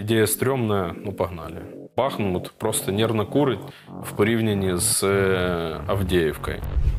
Ідея стрьомна, ну погнали. Бахмут просто нервно курить в порівнянні з е, Авдіївкою.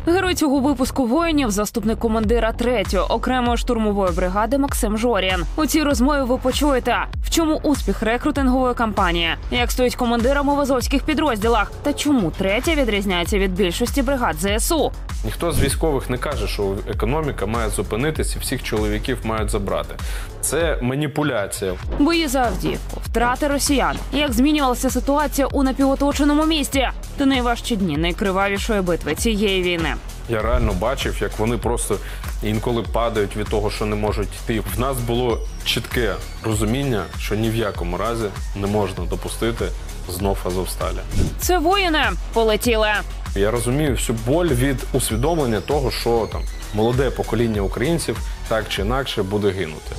Герой цього випуску воїнів, заступник командира 3-ї окремої штурмової бригади Максим Жорін. У цій розмові ви почуєте, в чому успіх рекрутингової кампанії, як стоїть командирами в азовських підрозділах, та чому третя відрізняється від більшості бригад ЗСУ. Ніхто з військових не каже, що економіка має зупинитись і всіх чоловіків мають забрати це маніпуляція. Бої за Авдіївку, втрати росіян. Як змінювалася ситуація у напівоточеному місті? Та найважчі дні найкривавішої битви цієї війни. Я реально бачив, як вони просто інколи падають від того, що не можуть йти. В нас було чітке розуміння, що ні в якому разі не можна допустити знов Азовсталя. Це воїни полетіли. Я розумію всю боль від усвідомлення того, що там молоде покоління українців так чи інакше буде гинути.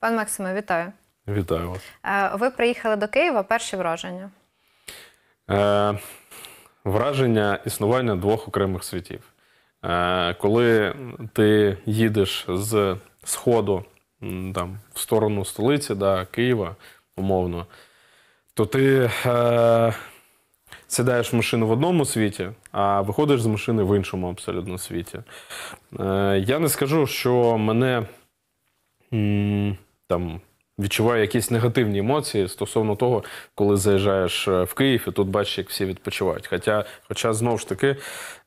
Пан Максиме, вітаю. Вітаю вас. Е, ви приїхали до Києва. Перші враження? Е, Враження існування двох окремих світів. Е, коли ти їдеш з Сходу там, в сторону столиці, да, Києва, умовно, то ти е, сідаєш в машину в одному світі, а виходиш з машини в іншому абсолютно світі. Е, Я не скажу, що мене там відчуваю якісь негативні емоції стосовно того, коли заїжджаєш е, в Київ і тут бачиш, як всі відпочивають. Хоча, хоча знову ж таки,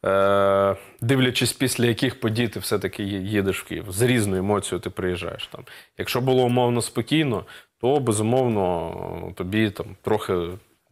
е, дивлячись, після яких подій ти все-таки їдеш в Київ, з різною емоцією ти приїжджаєш там. Якщо було умовно спокійно, то безумовно тобі там трохи.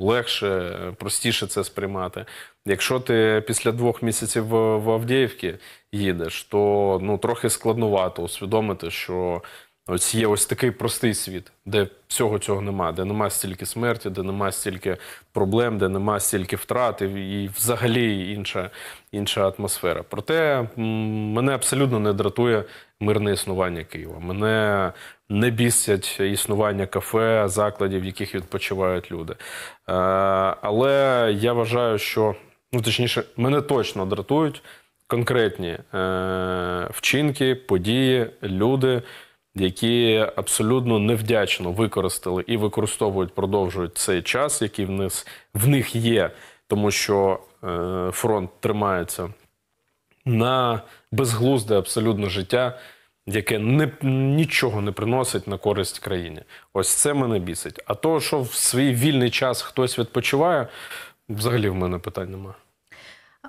Легше, простіше це сприймати. Якщо ти після двох місяців в Авдіївці їдеш, то ну трохи складнувато усвідомити, що Ось є ось такий простий світ, де всього цього нема, де нема стільки смерті, де нема стільки проблем, де нема стільки втрат і взагалі інша інша атмосфера. Проте мене абсолютно не дратує мирне існування Києва. Мене не бісять існування кафе, закладів, в яких відпочивають люди. Е, але я вважаю, що ну точніше, мене точно дратують конкретні е, вчинки, події, люди які абсолютно невдячно використали і використовують, продовжують цей час, який в них, в них є, тому що е, фронт тримається на безглузде абсолютно життя. Яке не нічого не приносить на користь країні, ось це мене бісить. А то, що в свій вільний час хтось відпочиває, взагалі в мене питань немає.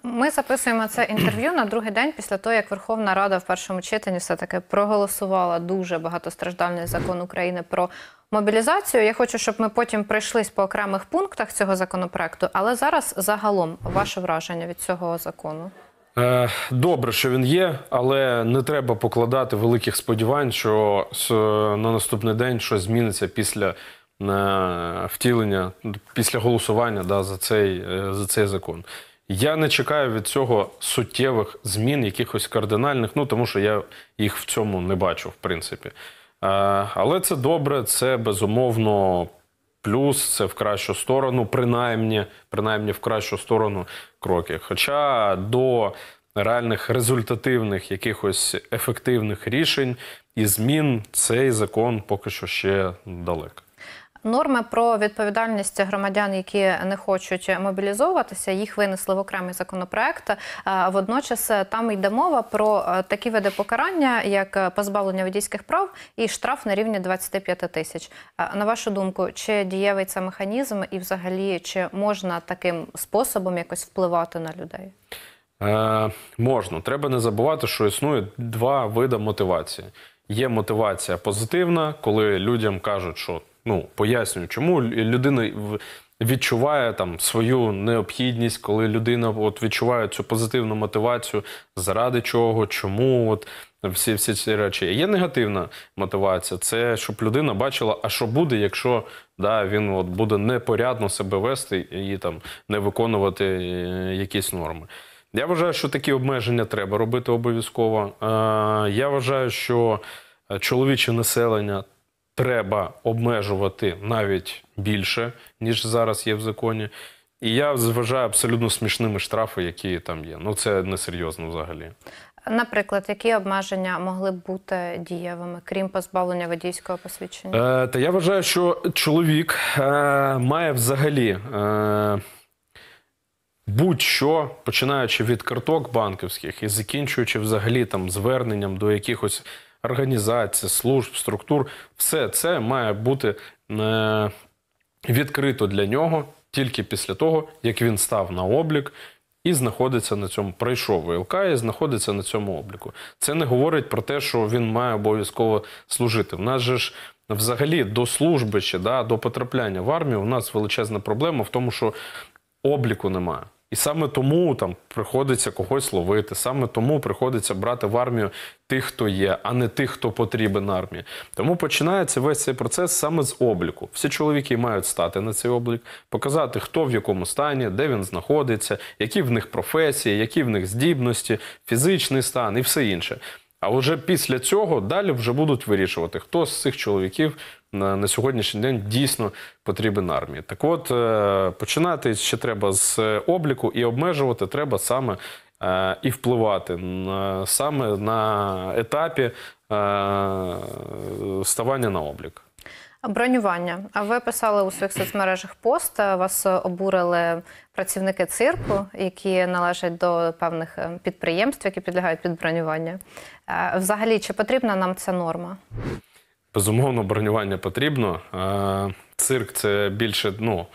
Ми записуємо це інтерв'ю на другий день після того, як Верховна Рада в першому читанні все таки проголосувала дуже багатостраждальний закон України про мобілізацію. Я хочу, щоб ми потім пройшлись по окремих пунктах цього законопроекту, але зараз загалом ваше враження від цього закону. Е, добре, що він є, але не треба покладати великих сподівань, що е, на наступний день щось зміниться після е, втілення, після голосування да, за цей за цей закон. Я не чекаю від цього суттєвих змін, якихось кардинальних, ну тому що я їх в цьому не бачу, в принципі. Е, але це добре, це безумовно плюс, це в кращу сторону, принаймні, принаймні в кращу сторону кроки. Хоча до реальних результативних, якихось ефективних рішень і змін цей закон поки що ще далеко. Норми про відповідальність громадян, які не хочуть мобілізовуватися, їх винесли в окремий законопроект. Е, водночас е, там йде мова про е, такі види покарання, як позбавлення водійських прав і штраф на рівні 25 тисяч. На вашу думку, чи дієвий це механізм, і взагалі чи можна таким способом якось впливати на людей? Е, Можна, треба не забувати, що існує два види мотивації. Є мотивація позитивна, коли людям кажуть, що Ну пояснюю, чому людина відчуває там свою необхідність, коли людина от відчуває цю позитивну мотивацію, заради чого, чому от всі всі ці речі. Є негативна мотивація, це щоб людина бачила, а що буде, якщо да, він от буде непорядно себе вести і там не виконувати е, якісь норми. Я вважаю, що такі обмеження треба робити обов'язково. Е, я вважаю, що е, чоловіче населення треба обмежувати навіть більше, ніж зараз є в законі. І я зважаю абсолютно смішними штрафи, які там є. Ну це несерйозно взагалі. Наприклад, які обмеження могли б бути дієвими, крім позбавлення водійського посвідчення? Е, Та я вважаю, що чоловік е, має взагалі е, будь-що починаючи від карток банківських і закінчуючи взагалі там зверненням до якихось організацій, служб, структур, все це має бути е, відкрито для нього тільки після того, як він став на облік. І знаходиться на цьому, пройшов ВЛК і знаходиться на цьому обліку. Це не говорить про те, що він має обов'язково служити. В нас же ж взагалі до служби чи да, до потрапляння в армію, у нас величезна проблема в тому, що обліку немає. І саме тому там приходиться когось ловити, саме тому приходиться брати в армію тих, хто є, а не тих, хто потрібен армії. Тому починається весь цей процес саме з обліку. Всі чоловіки мають стати на цей облік, показати, хто в якому стані, де він знаходиться, які в них професії, які в них здібності, фізичний стан і все інше. А вже після цього далі вже будуть вирішувати, хто з цих чоловіків на, на сьогоднішній день дійсно потрібен армії. Так от е, починати ще треба з обліку і обмежувати треба саме е, і впливати на саме на етапі е, ставання на облік. Бронювання. А ви писали у своїх соцмережах пост? Вас обурили працівники цирку, які належать до певних ем, підприємств, які підлягають під бронювання. Е, взагалі, чи потрібна нам ця норма? Безумовно, бронювання потрібно. Е, цирк це більше, ну.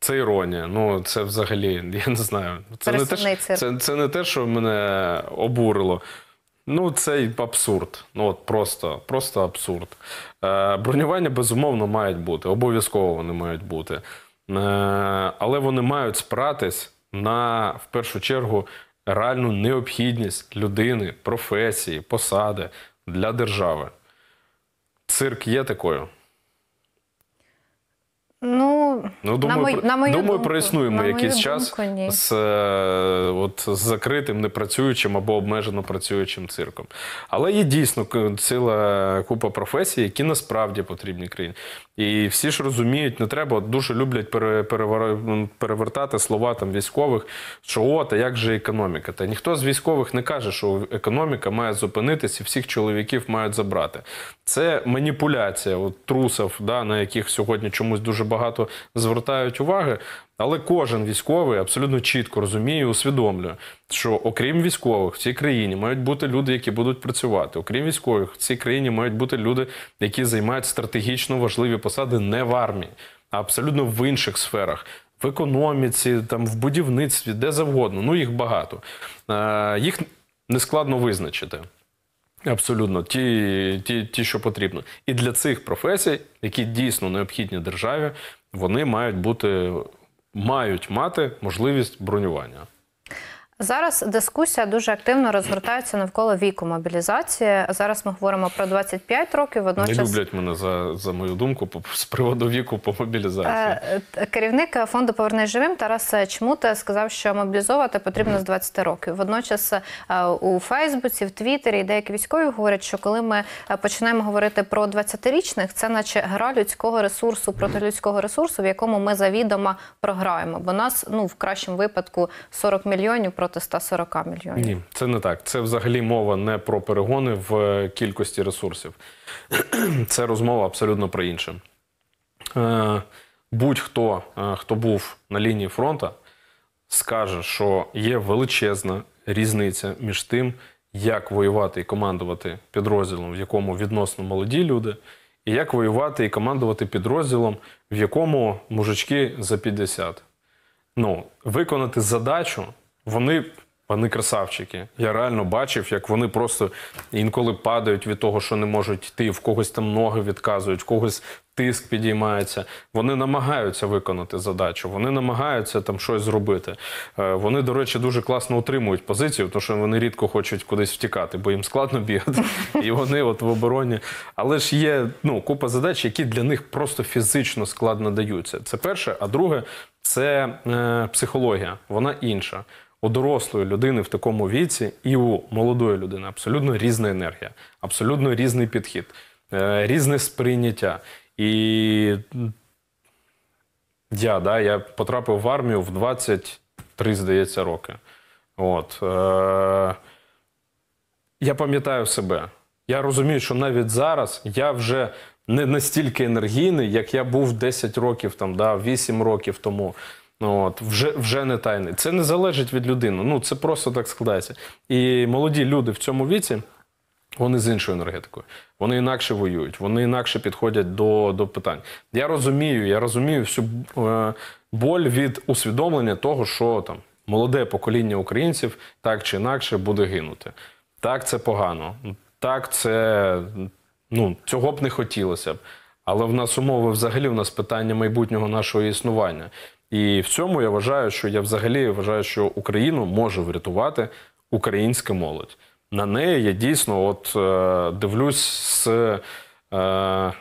Це іронія. Ну це взагалі я не знаю. Це не те, це це не те, що мене обурило. Ну, це абсурд. Ну от просто, просто абсурд. Е, Бронювання безумовно мають бути, обов'язково вони мають бути. Е, Але вони мають спратись на в першу чергу реальну необхідність людини, професії, посади для держави. Цирк є такою? Ну. Ну, думаю, на мою, на мою думаю, думку, проіснуємо на якийсь мою час думку, ні. з е, от, з закритим, непрацюючим або обмежено працюючим цирком. Але є дійсно ціла купа професій, які насправді потрібні країні. І всі ж розуміють, не треба дуже люблять пере, перевер, перевертати слова там військових, що от, а як же економіка. Та ніхто з військових не каже, що економіка має зупинитись і всіх чоловіків мають забрати. Це маніпуляція от, трусов, да, на яких сьогодні чомусь дуже багато звертають уваги. Але кожен військовий абсолютно чітко розуміє, і усвідомлює, що окрім військових в цій країні мають бути люди, які будуть працювати. Окрім військових, в цій країні мають бути люди, які займають стратегічно важливі посади не в армії, а абсолютно в інших сферах. В економіці, там в будівництві, де завгодно, ну їх багато. Е, Їх нескладно визначити. Абсолютно, ті, ті, ті, що потрібно. І для цих професій, які дійсно необхідні державі, вони мають бути мають мати можливість бронювання. Зараз дискусія дуже активно розгортається навколо віку мобілізації. Зараз ми говоримо про 25 років. Водночас Не люблять мене за за мою думку по, з приводу віку по мобілізації. Е, е, керівник фонду «Повернись живим Тарас Чмута сказав, що мобілізовувати потрібно з 20 років. Водночас е, у Фейсбуці, в Твіттері деякі військові говорять, що коли ми починаємо говорити про 20-річних, це наче гра людського ресурсу проти людського ресурсу, в якому ми завідомо програємо. Бо нас ну в кращому випадку 40 мільйонів проти проти 140 мільйонів. Ні, це не так. Це взагалі мова не про перегони в е, кількості ресурсів. Це розмова абсолютно про інше. Е, будь-хто, е, хто був на лінії фронту, скаже, що є величезна різниця між тим, як воювати і командувати підрозділом, в якому відносно молоді люди, і як воювати і командувати підрозділом, в якому мужички за 50. Ну, виконати задачу вони вони красавчики. Я реально бачив, як вони просто інколи падають від того, що не можуть йти. В когось там ноги відказують, в когось тиск підіймається. Вони намагаються виконати задачу, вони намагаються там щось зробити. Е, вони, до речі, дуже класно утримують позицію, тому що вони рідко хочуть кудись втікати, бо їм складно бігати. І вони от в обороні. Але ж є ну, купа задач, які для них просто фізично складно даються. Це перше, а друге це е, психологія. Вона інша у дорослої людини в такому віці і у молодої людини абсолютно різна енергія, абсолютно різний підхід, е, різне сприйняття. І я да, я потрапив в армію в 23, здається, роки. От. Е, я пам'ятаю себе. Я розумію, що навіть зараз я вже не настільки енергійний, як я був 10 років, там, да, 8 років тому. Ну, от, Вже вже не тайний. Це не залежить від людини. Ну це просто так складається. І молоді люди в цьому віці. Вони з іншою енергетикою, вони інакше воюють, вони інакше підходять до до питань. Я розумію, я розумію всю е, боль від усвідомлення того, що там молоде покоління українців так чи інакше буде гинути. Так, це погано, так це ну цього б не хотілося б. Але в нас умови взагалі в нас питання майбутнього нашого існування. І в цьому я вважаю, що я взагалі вважаю, що Україну може врятувати українська молодь. На неї я дійсно от е, дивлюсь з е,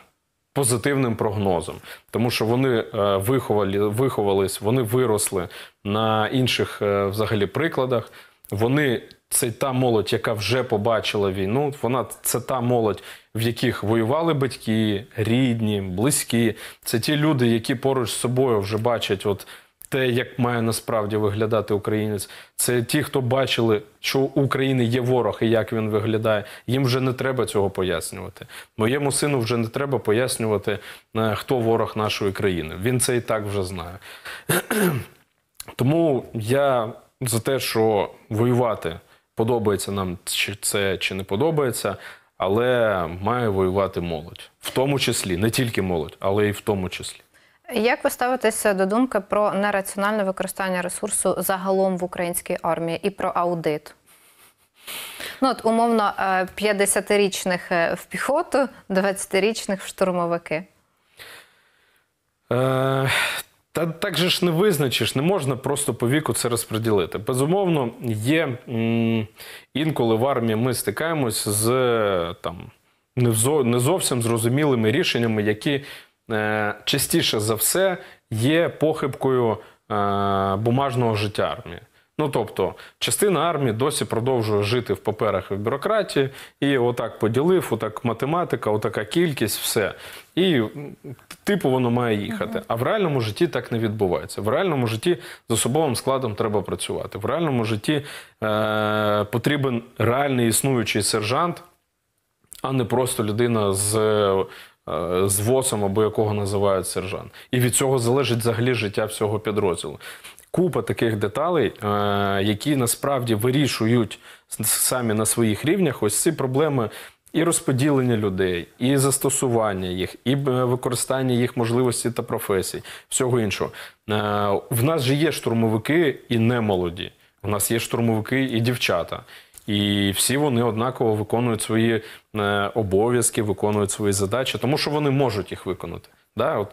позитивним прогнозом, тому що вони е, виховали, виховались, вони виросли на інших е, взагалі прикладах. Вони це та молодь, яка вже побачила війну. Вона це та молодь, в яких воювали батьки, рідні, близькі. Це ті люди, які поруч з собою вже бачать, от те, як має насправді виглядати українець. Це ті, хто бачили, що у України є ворог і як він виглядає. Їм вже не треба цього пояснювати. Моєму сину вже не треба пояснювати, е, хто ворог нашої країни. Він це і так вже знає. Тому я за те, що воювати подобається нам чи це чи не подобається, але має воювати молодь, в тому числі не тільки молодь, але й в тому числі. Як ви ставитеся до думки про нераціональне використання ресурсу загалом в українській армії і про аудит? Ну, от, умовно, 50-річних е, е, в піхоту, 20-річних в штурмовики. Е, та так же ж не визначиш, не можна просто по віку це розподілити. Безумовно, є інколи в армії ми стикаємося з там не зовсім зрозумілими рішеннями, які е, частіше за все є похибкою е, бумажного життя армії. Ну, тобто, частина армії досі продовжує жити в паперах і в бюрократії, і отак поділив, отак математика, отака кількість, все. І типу воно має їхати. А в реальному житті так не відбувається. В реальному житті з особовим складом треба працювати. В реальному житті е, потрібен реальний існуючий сержант, а не просто людина з. Е, з ВОСом або якого називають сержант, і від цього залежить взагалі життя всього підрозділу. Купа таких деталей, е, які насправді вирішують самі на своїх рівнях. Ось ці проблеми і розподілення людей, і застосування їх, і е, використання їх можливостей та професій, всього іншого. Е, в нас же є штурмовики і немолоді. У нас є штурмовики і дівчата. І всі вони однаково виконують свої е, обов'язки, виконують свої задачі, тому що вони можуть їх виконати. Да? От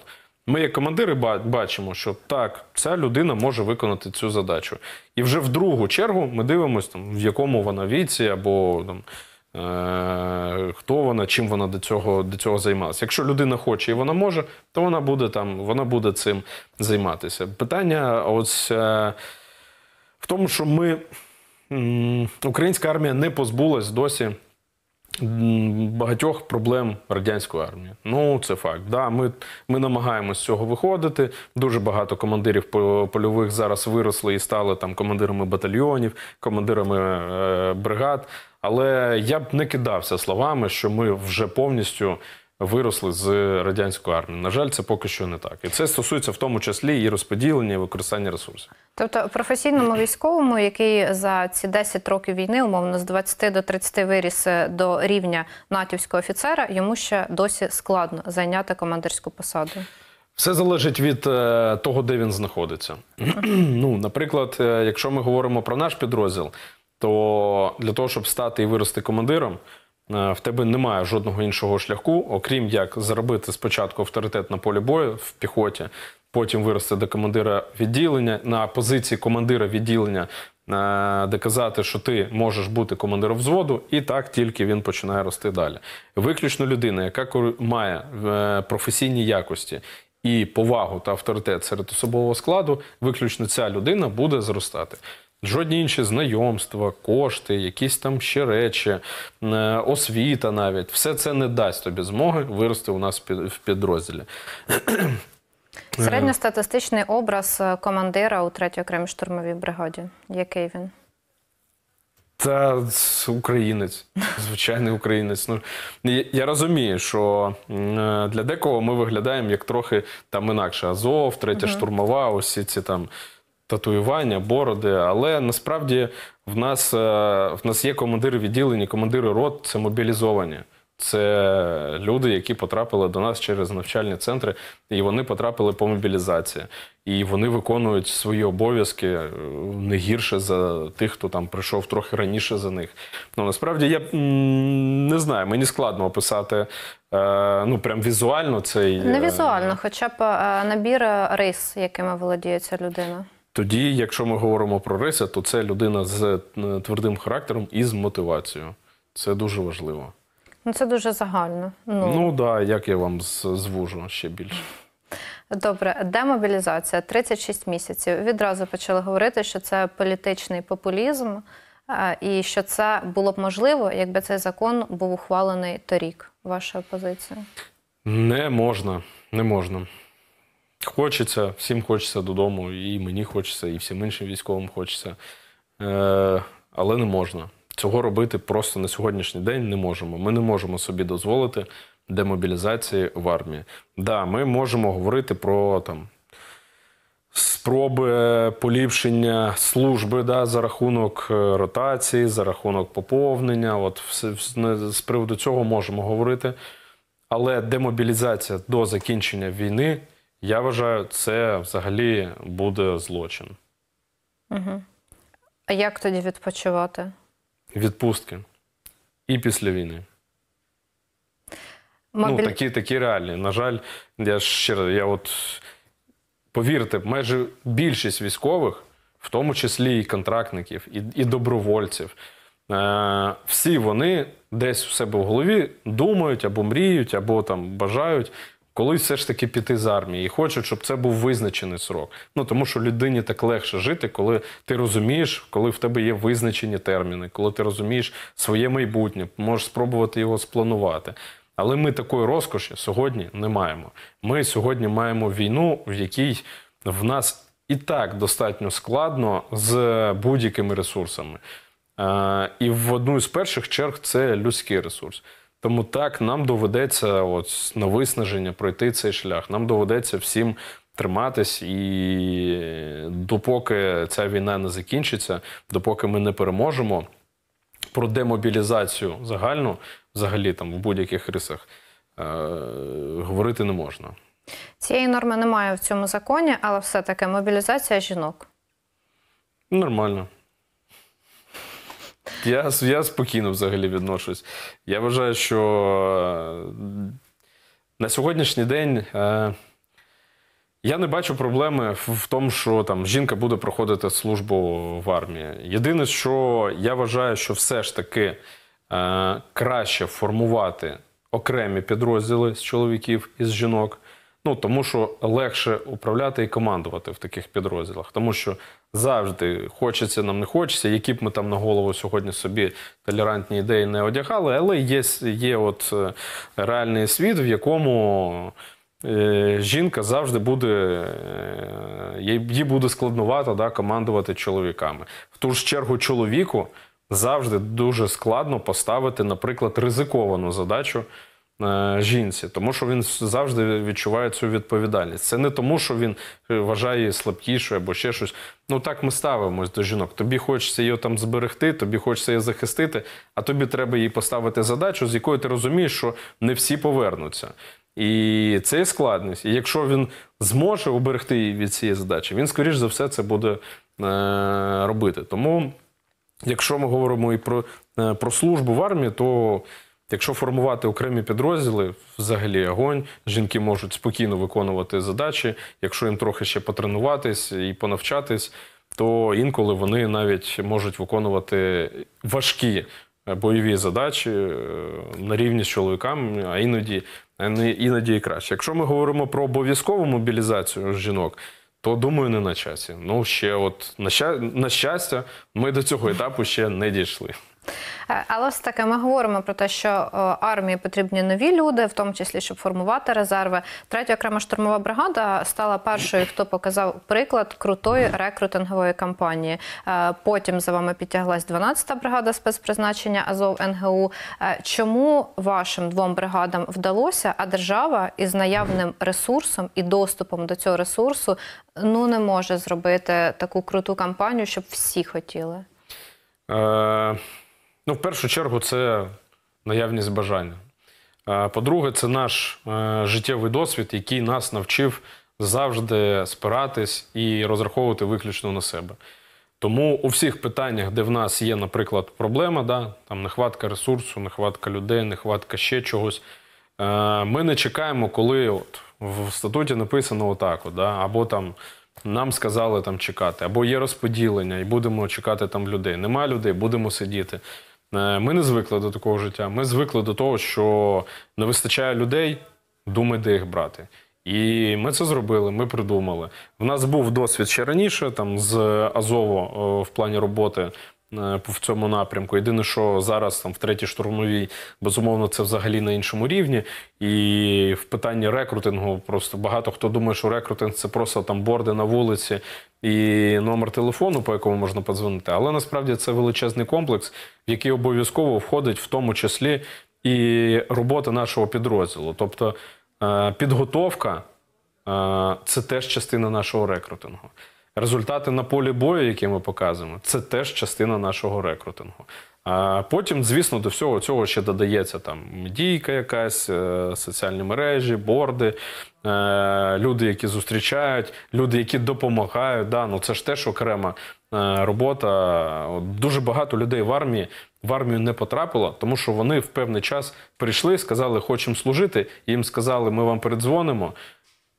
Ми, як командири, бачимо, що так, ця людина може виконати цю задачу. І вже в другу чергу ми дивимося, там, в якому вона віці або там, Е, хто вона, чим вона до цього до цього займалася? Якщо людина хоче і вона може, то вона буде там, вона буде цим займатися. Питання ось е, в тому, що ми українська армія не позбулась досі багатьох проблем радянської армії. Ну це факт. Да, Ми ми намагаємось з цього виходити. Дуже багато командирів польових зараз виросли і стали там командирами батальйонів, командирами е, бригад. Але я б не кидався словами, що ми вже повністю виросли з радянської армії. На жаль, це поки що не так, і це стосується в тому числі і розподілення і використання ресурсів. Тобто, професійному військовому, який за ці 10 років війни, умовно з 20 до 30 виріс е, до рівня натівського офіцера, йому ще досі складно зайняти командирську посаду. Все залежить від е, того, де він знаходиться. ну, наприклад, е, якщо ми говоримо про наш підрозділ, то для того, щоб стати і вирости командиром, е, в тебе немає жодного іншого шляху, окрім як заробити спочатку авторитет на полі бою в піхоті, потім вирости до командира відділення на позиції командира відділення, е, доказати, що ти можеш бути командиром взводу, і так тільки він починає рости далі. Виключно людина, яка має е, професійні якості. І повагу та авторитет серед особового складу, виключно ця людина буде зростати. Жодні інші знайомства, кошти, якісь там ще речі, е, освіта навіть все це не дасть тобі змоги вирости у нас в підрозділі. Середньостатистичний образ е, командира у 3-й окремій штурмовій бригаді. Який він? Та українець, звичайний українець. Ну я розумію, що е, для декого ми виглядаємо як трохи там інакше. Азов, третя uh штурмова, усі ці там татуювання, бороди, але насправді в нас е, в нас є командири відділення, командири рот це мобілізовані. Це люди, які потрапили до нас через навчальні центри, і вони потрапили по мобілізації. І вони виконують свої обов'язки е, не гірше за тих, хто там прийшов трохи раніше за них. Ну насправді я не знаю, мені складно описати е, ну прям візуально цей не візуально, хоча б набір рис, якими володіє ця людина. Тоді, якщо ми говоримо про Реся, то це людина з е, твердим характером і з мотивацією. Це дуже важливо. Ну, це дуже загально. Ну ну да, як я вам звужу ще більше. Добре, демобілізація 36 місяців. Відразу почали говорити, що це політичний популізм, е, і що це було б можливо, якби цей закон був ухвалений торік. Ваша позиція? Не можна, не можна. Хочеться, всім хочеться додому, і мені хочеться, і всім іншим військовим хочеться. Е, Але не можна. Цього робити просто на сьогоднішній день не можемо. Ми не можемо собі дозволити демобілізації в армії. Да, ми можемо говорити про там. Спроби поліпшення служби да, за рахунок е, ротації, за рахунок поповнення. От все З приводу цього можемо говорити. Але демобілізація до закінчення війни. Я вважаю, це взагалі буде злочин. Угу. А як тоді відпочивати? Відпустки. І після війни. Ну, Мобіль... Ну, такі такі реальні. На жаль, я ще раз, я от повірте, майже більшість військових, в тому числі і контрактників, і і добровольців, е- всі вони десь у себе в голові думають або мріють, або там бажають колись все ж таки піти з армії і хочуть, щоб це був визначений срок. Ну тому що людині так легше жити, коли ти розумієш, коли в тебе є визначені терміни, коли ти розумієш своє майбутнє, можеш спробувати його спланувати. Але ми такої розкоші сьогодні не маємо. Ми сьогодні маємо війну, в якій в нас і так достатньо складно з будь-якими ресурсами. Е, і в одну з перших черг це людський ресурс. Тому так нам доведеться от, на виснаження пройти цей шлях. Нам доведеться всім триматись, і допоки ця війна не закінчиться, допоки ми не переможемо про демобілізацію загальну, взагалі там в будь-яких рисах, е- говорити не можна. Цієї норми немає в цьому законі, але все таки мобілізація жінок. Нормально. Я я спокійно взагалі відношусь. Я вважаю, що е, на сьогоднішній день. Е, я не бачу проблеми в тому, що там жінка буде проходити службу в армії. Єдине, що я вважаю, що все ж таки е, краще формувати окремі підрозділи з чоловіків і з жінок, ну тому що легше управляти і командувати в таких підрозділах, тому що Завжди хочеться нам не хочеться, які б ми там на голову сьогодні собі толерантні ідеї не одягали, але є є от е, реальний світ, в якому е, жінка завжди буде е, їй буде складнувато да, командувати чоловіками. В ту ж чергу, чоловіку завжди дуже складно поставити, наприклад, ризиковану задачу. Е, жінці, тому що він завжди відчуває цю відповідальність. Це не тому, що він е, вважає її слабкішою або ще щось. Ну так ми ставимось до жінок. Тобі хочеться її там зберегти, тобі хочеться її захистити, а тобі треба їй поставити задачу, з якою ти розумієш, що не всі повернуться. І це є складність. І якщо він зможе уберегти її від цієї задачі, він, скоріш за все, це буде е, робити. Тому, якщо ми говоримо і про, про службу в армії, то Якщо формувати окремі підрозділи, взагалі огонь, жінки можуть спокійно виконувати задачі. Якщо їм трохи ще потренуватись і понавчатись, то інколи вони навіть можуть виконувати важкі е, бойові задачі е, на рівні з чоловіками, а іноді іноді і краще. Якщо ми говоримо про обов'язкову мобілізацію жінок. То думаю, не на часі. Ну ще, от на щастя, ми до цього етапу ще не дійшли. Е, але все таки ми говоримо про те, що е, армії потрібні нові люди, в тому числі щоб формувати резерви. Третя окрема штурмова бригада стала першою, хто показав приклад крутої рекрутингової кампанії. Е, потім за вами підтяглась 12-та бригада спецпризначення Азов НГУ. Чому вашим двом бригадам вдалося, а держава із наявним ресурсом і доступом до цього ресурсу ну не може зробити таку круту кампанію, щоб всі хотіли? Ну, в першу чергу, це наявність бажання. По-друге, це наш е, життєвий досвід, який нас навчив завжди спиратись і розраховувати виключно на себе. Тому у всіх питаннях, де в нас є, наприклад, проблема, да, там нехватка ресурсу, нехватка людей, нехватка ще чогось. Е, ми не чекаємо, коли от в статуті написано отак, да, або там нам сказали там чекати, або є розподілення, і будемо чекати там людей. Нема людей, будемо сидіти. Е, ми не звикли до такого життя. Ми звикли до того, що не вистачає людей, думай, де їх брати. І ми це зробили, ми придумали. В нас був досвід ще раніше, там з Азово е, в плані роботи Е, в цьому напрямку. Єдине, що зараз там в третій штурмовій безумовно це взагалі на іншому рівні. І в питанні рекрутингу просто багато хто думає, що рекрутинг це просто там борди на вулиці і номер телефону, по якому можна подзвонити. Але насправді це величезний комплекс, в який обов'язково входить в тому числі і робота нашого підрозділу. Тобто е, підготовка е, це теж частина нашого рекрутингу. Результати на полі бою, які ми показуємо, це теж частина нашого рекрутингу. А потім, звісно, до всього цього ще додається там медійка, якась, е, соціальні мережі, борди, е, люди, які зустрічають, люди, які допомагають. Да, ну Це ж теж окрема е, робота. Дуже багато людей в армії в армію не потрапило, тому що вони в певний час прийшли, сказали, хочемо служити. Їм сказали, ми вам передзвонимо,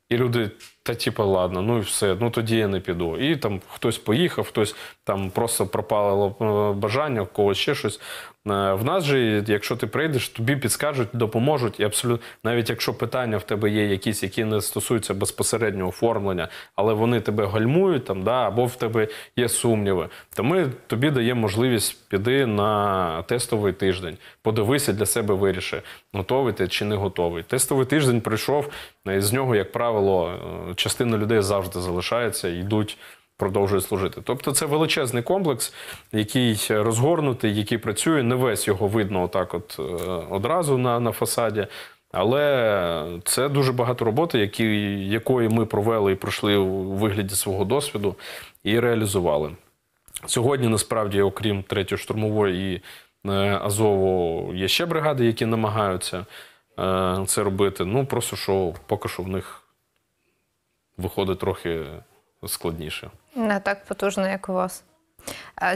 і люди та типа, ладно, ну і все, ну тоді я не піду. І там хтось поїхав, хтось там просто пропало е, бажання, когось ще щось. Е, в нас же, якщо ти прийдеш, тобі підскажуть, допоможуть. І абсолютно навіть якщо питання в тебе є якісь, які не стосуються безпосереднього оформлення, але вони тебе гальмують там, да, або в тебе є сумніви, то ми тобі даємо можливість піди на тестовий тиждень, подивися для себе, виріши, готовий ти чи не готовий. Тестовий тиждень прийшов, е, з нього, як правило, частина людей завжди залишається йдуть. продовжують служити, тобто це величезний комплекс, який розгорнутий, який працює. Не весь його видно, отак, от е, одразу на на фасаді. Але це дуже багато роботи, які, якої ми провели і пройшли у вигляді свого досвіду і реалізували сьогодні. Насправді, окрім третьої штурмової і е, Азову, є ще бригади, які намагаються е, це робити. Ну просто що поки що в них виходить трохи складніше. Не так потужно, як у вас.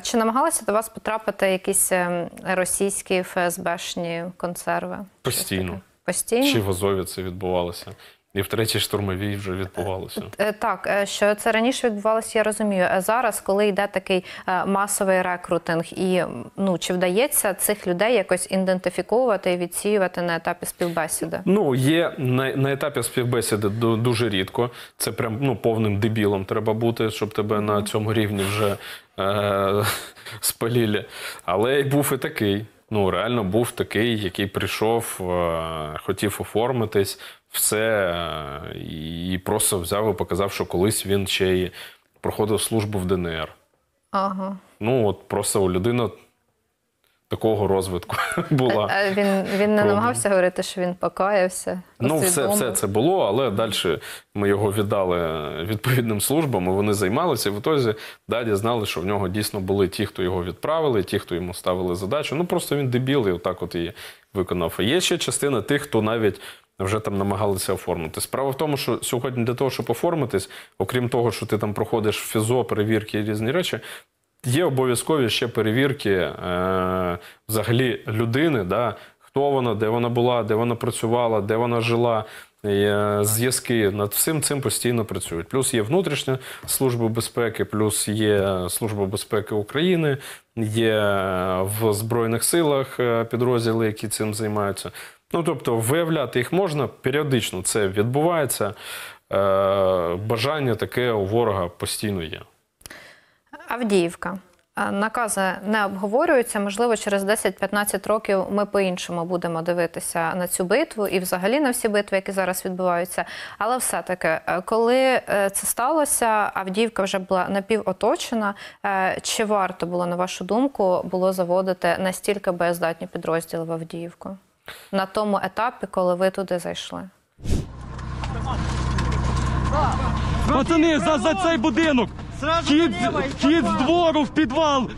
Чи намагалися до вас потрапити якісь ем, російські ФСБшні консерви? Постійно. Постійно? Чи в Азові це відбувалося? І в третій штурмовій вже відбувалося. Е, е, так, е, що це раніше відбувалося, я розумію. А Зараз, коли йде такий масовий рекрутинг, і ну чи вдається цих людей якось ідентифікувати і відсіювати на етапі співбесіди? Ну є на, на етапі співбесіди дуже рідко. Це прям ну повним дебілом треба бути, щоб тебе на цьому рівні вже е, спаліли. Але й був і такий. Ну реально був такий, який прийшов, е хотів оформитись все е, і просто взяв і показав, що колись він ще й проходив службу в ДНР. Ага. Ну от просто людина такого розвитку була. А Він він не намагався говорити, що він покаявся. Ну, все все це було, але далі ми його віддали відповідним службам, і вони займалися. І в ітозі далі знали, що в нього дійсно були ті, хто його відправили, ті, хто йому ставили задачу. Ну просто він дебіл і отак от її виконав. І Є ще частина тих, хто навіть вже там намагалися оформити. Справа в тому, що сьогодні для того, щоб оформитись, окрім того, що ти там проходиш фізо, перевірки і різні речі. Є обов'язкові ще перевірки е, взагалі людини, да, хто вона, де вона була, де вона працювала, де вона жила, е, зв'язки. Над всім цим постійно працюють. Плюс є внутрішня служба безпеки, плюс є служба безпеки України, є е, в Збройних силах е, підрозділи, які цим займаються. Ну тобто, виявляти їх можна періодично це відбувається. Е, бажання таке у ворога постійно є. Авдіївка. Е, накази не обговорюються. Можливо, через 10-15 років ми по-іншому будемо дивитися на цю битву і взагалі на всі битви, які зараз відбуваються. Але все-таки, е, коли е, це сталося, Авдіївка вже була напівоточена. Чи варто було, на вашу думку, було заводити настільки боєздатні підрозділи в Авдіївку? на тому етапі, коли ви туди зайшли. Пацани, за, за цей будинок! Кіт, кіт з двору в підвал!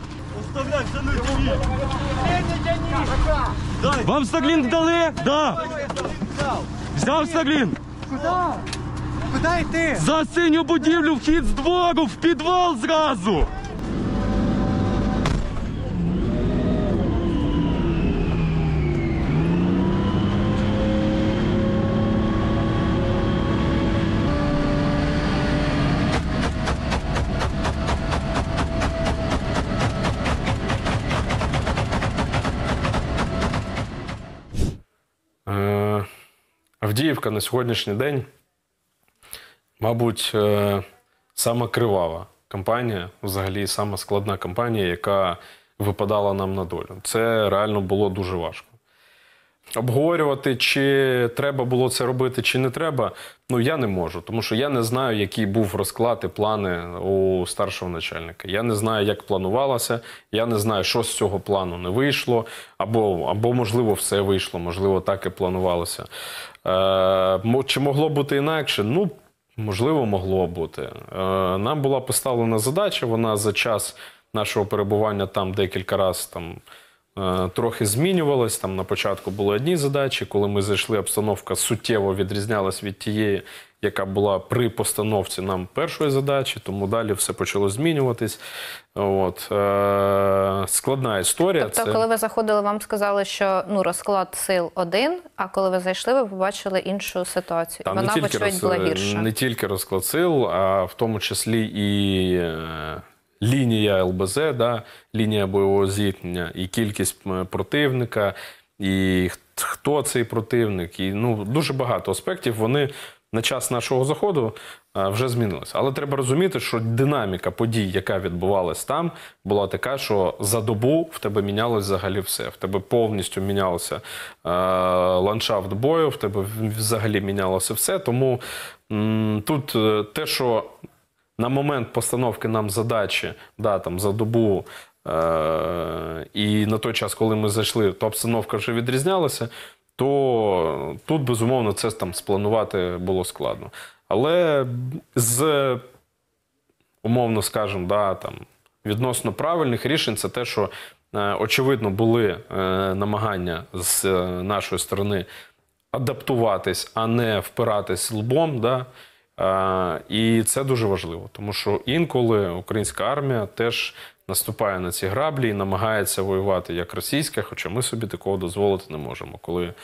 Вам стаглін дали? Да. Взяв стаглін! Куда? Куда йти? За синю будівлю вхід з двору в підвал зразу! Авдіївка на сьогоднішній день, мабуть, е, сама кривава кампанія, взагалі сама складна кампанія, яка випадала нам на долю. Це реально було дуже важко. Обговорювати, чи треба було це робити, чи не треба, ну я не можу, тому що я не знаю, який був розклад і плани у старшого начальника. Я не знаю, як планувалося, я не знаю, що з цього плану не вийшло, або, або можливо, все вийшло, можливо, так і планувалося. Е, чи могло бути інакше? Ну, можливо, могло бути. Е, нам була поставлена задача. Вона за час нашого перебування там декілька разів там. Е, трохи змінювалось. Там на початку були одні задачі. Коли ми зайшли, обстановка суттєво відрізнялась від тієї, яка була при постановці нам першої задачі, тому далі все почало змінюватись. От е, складна історія. Тобто, це... коли ви заходили, вам сказали, що ну розклад сил один. А коли ви зайшли, ви побачили іншу ситуацію. Там Вона вочевидь була гірша. не тільки розклад сил, а в тому числі і е, лінія ЛБЗ, да, лінія бойового зіткнення і кількість противника. І хто цей противник, і ну дуже багато аспектів вони на час нашого заходу е, вже змінилася. Але треба розуміти, що динаміка подій, яка відбувалась там, була така, що за добу в тебе мінялось взагалі все. В тебе повністю мінявся е, ландшафт бою, в тебе взагалі мінялося все. Тому тут е, те, що на момент постановки нам задачі да, там, за добу. І на той час, коли ми зайшли, то обстановка вже відрізнялася то тут безумовно це там спланувати було складно. Але з умовно скажемо, да, там відносно правильних рішень це те, що е, очевидно були е, намагання з е, нашої сторони адаптуватись, а не впиратись лбом. Да? І це дуже важливо, тому що інколи українська армія теж наступає на ці граблі і намагається воювати як російська, хоча ми собі такого дозволити не можемо. Коли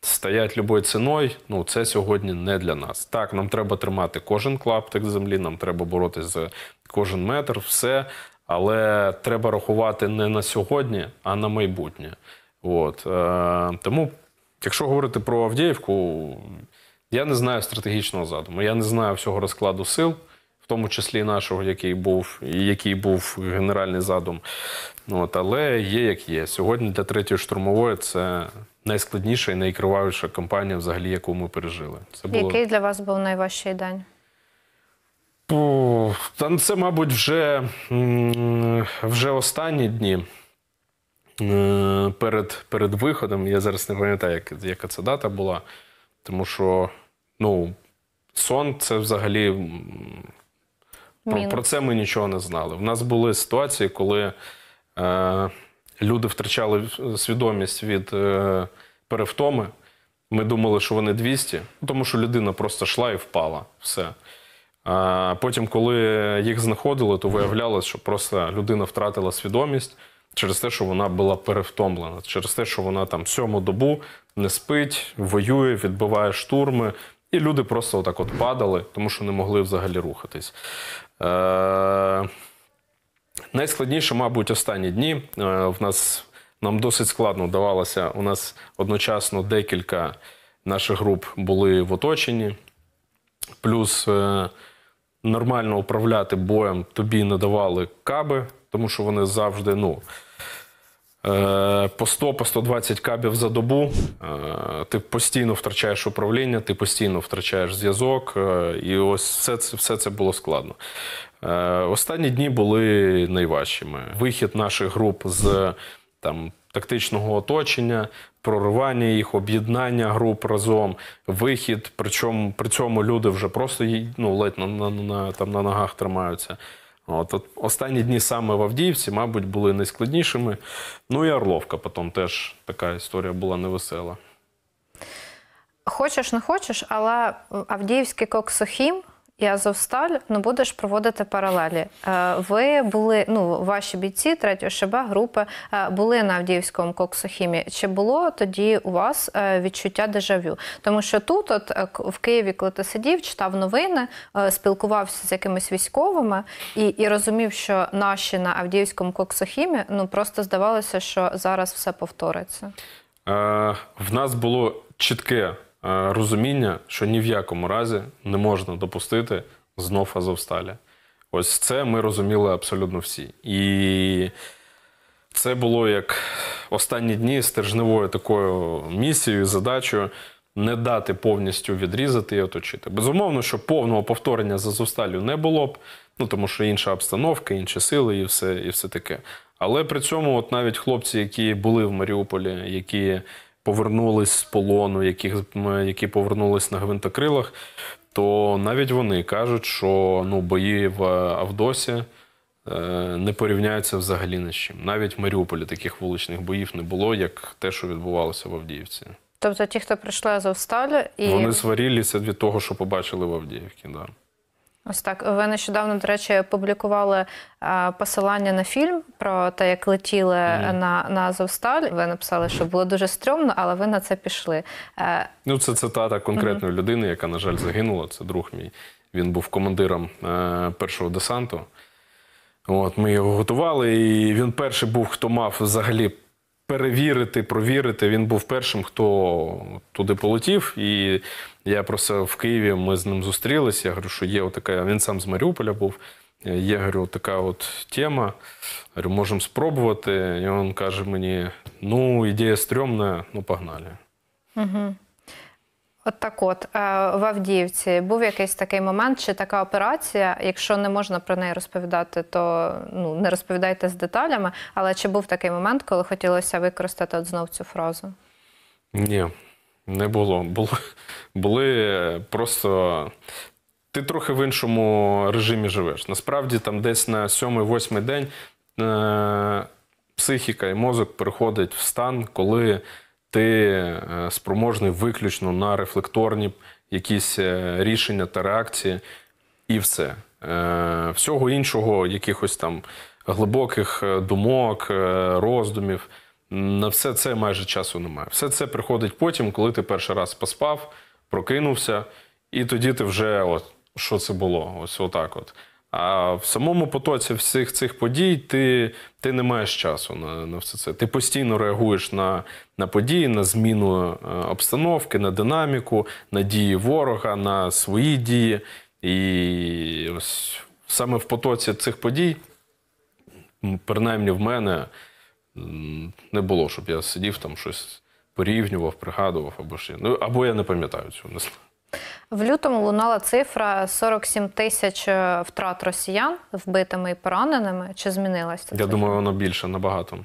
стоять любою ціною, ну це сьогодні не для нас. Так, нам треба тримати кожен клаптик землі, нам треба боротися за кожен метр, все. Але треба рахувати не на сьогодні, а на майбутнє. От е, Тому, якщо говорити про Авдіївку, я не знаю стратегічного задуму, я не знаю всього розкладу сил тому числі нашого, який був який був генеральний задум. Ну, от, Але є як є. Сьогодні для третьої штурмової це найскладніша і найкривавіша кампанія, взагалі, яку ми пережили. Це було... Який для вас був найважчий день? Там ну, це, мабуть, вже вже останні дні. Е, перед перед виходом, я зараз не пам'ятаю, як, яка це дата була, тому що ну, сон це взагалі про, про це ми нічого не знали. В нас були ситуації, коли е, люди втрачали свідомість від е, перевтоми. Ми думали, що вони 200, тому що людина просто йшла і впала. Все. А потім, коли їх знаходили, то виявлялося, що просто людина втратила свідомість через те, що вона була перевтомлена, через те, що вона там сьому добу не спить, воює, відбиває штурми. І люди просто отак от падали, тому що не могли взагалі рухатись. Е, найскладніше, мабуть, останні дні. Е, в нас нам досить складно вдавалося. У нас одночасно декілька наших груп були в оточенні, плюс е, нормально управляти боєм тобі не давали каби, тому що вони завжди, ну. Е, по 100 по 120 кабів за добу е, ти постійно втрачаєш управління, ти постійно втрачаєш зв'язок, е, і ось все це все це було складно. Останні дні були найважчими. Вихід наших груп з там тактичного оточення, проривання їх, об'єднання груп разом, вихід. Причому при цьому люди вже просто ну ледь на на, на, там, на ногах тримаються. От, от Останні дні саме в Авдіївці, мабуть, були найскладнішими. Ну і Орловка потім теж така історія була невесела. Хочеш, не хочеш, але Авдіївський коксохім і Азовсталь, ну будеш проводити паралелі. Е, ви були, ну ваші бійці, 3 ШБ групи е, були на Авдіївському коксохімі. Чи було тоді у вас е, відчуття дежавю? Тому що тут, от в Києві, коли ти сидів, читав новини, спілкувався з якимись військовими і і розумів, що наші на Авдіївському коксохімі ну просто здавалося, що зараз все повториться. Е, в нас було чітке розуміння, що ні в якому разі не можна допустити знов Азовсталі. Ось це ми розуміли абсолютно всі. І це було як останні дні стержневою такою місією, задачею не дати повністю відрізати і оточити. Безумовно, що повного повторення з Азовсталю не було б, ну тому що інша обстановка, інші сили і все і все таке. Але при цьому, от навіть хлопці, які були в Маріуполі, які повернулись з полону, які, які повернулись на гвинтокрилах, то навіть вони кажуть, що ну, бої в е, Авдосі. Е, не порівняються взагалі ні з чим. Навіть в Маріуполі таких вуличних боїв не було, як те, що відбувалося в Авдіївці. Тобто ті, хто прийшли з Австалі і. Вони сварілися від того, що побачили в Авдіївці. Да. Ось так. Ви нещодавно, до речі, публікували е, посилання на фільм про те, як летіли mm. на на Азовсталь. Ви написали, що було дуже стрьомно, але ви на це пішли. Е, ну, це цитата конкретної mm -hmm. людини, яка, на жаль, загинула. Це друг мій. Він був командиром е, першого десанту. От Ми його готували, і він перший був, хто мав взагалі перевірити, провірити. Він був першим, хто туди полетів. І я просто в Києві ми з ним зустрілися. Я говорю, що є отака. Він сам з Маріуполя був. Є говорю, така от тема. Говорю, можемо спробувати. І він каже мені: ну, ідея стрьомна, ну погнали. Угу. От так от е, в Авдіївці був якийсь такий момент, чи така операція, якщо не можна про неї розповідати, то ну не розповідайте з деталями. Але чи був такий момент, коли хотілося використати от знов цю фразу? Ні, не було. Були, були просто. Ти трохи в іншому режимі живеш. Насправді, там десь на сьомий-восьмий день е, психіка і мозок переходить в стан, коли ти е, спроможний виключно на рефлекторні якісь е, рішення та реакції, і все. Е, всього іншого, якихось там глибоких думок, роздумів. На все це майже часу немає. Все це приходить потім, коли ти перший раз поспав, прокинувся, і тоді ти вже от що це було? Ось отак. от. А в самому потоці всіх цих подій ти ти не маєш часу на на все це. Ти постійно реагуєш на на події, на зміну е, обстановки, на динаміку, на дії ворога, на свої дії. І ось саме в потоці цих подій, принаймні в мене, не було, щоб я сидів там щось порівнював, пригадував або ще. Ну або я не пам'ятаю цього. В лютому лунала цифра 47 тисяч е, втрат росіян вбитими і пораненими. Чи змінилася? ця Я цифра? думаю, воно більше набагато. Е,